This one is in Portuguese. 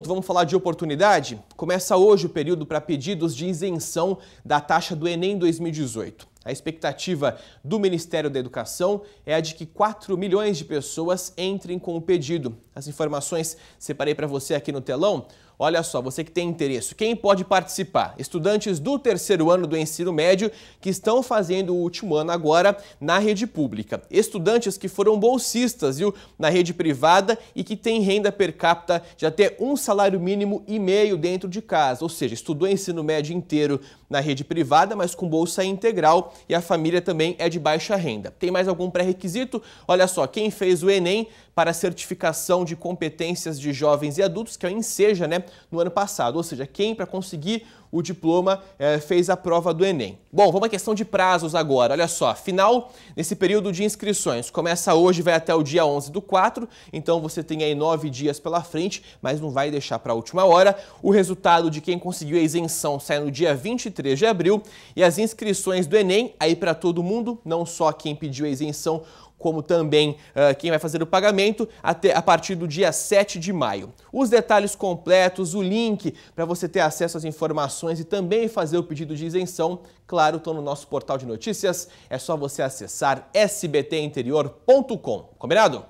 Vamos falar de oportunidade? Começa hoje o período para pedidos de isenção da taxa do Enem 2018. A expectativa do Ministério da Educação é a de que 4 milhões de pessoas entrem com o pedido. As informações separei para você aqui no telão. Olha só, você que tem interesse, quem pode participar? Estudantes do terceiro ano do ensino médio que estão fazendo o último ano agora na rede pública. Estudantes que foram bolsistas, viu, na rede privada e que têm renda per capita de até um salário mínimo e meio dentro de casa. Ou seja, estudou ensino médio inteiro na rede privada, mas com bolsa integral e a família também é de baixa renda. Tem mais algum pré-requisito? Olha só, quem fez o Enem para a certificação de competências de jovens e adultos, que é o INSEJA, né, no ano passado. Ou seja, quem para conseguir o diploma, eh, fez a prova do Enem. Bom, vamos à questão de prazos agora. Olha só, final nesse período de inscrições. Começa hoje, vai até o dia 11 do 4, então você tem aí nove dias pela frente, mas não vai deixar para a última hora. O resultado de quem conseguiu a isenção sai no dia 23 de abril e as inscrições do Enem, aí para todo mundo, não só quem pediu a isenção, como também uh, quem vai fazer o pagamento, até a partir do dia 7 de maio. Os detalhes completos, o link para você ter acesso às informações informações e também fazer o pedido de isenção, claro, estão no nosso portal de notícias. É só você acessar sbtinterior.com. Combinado?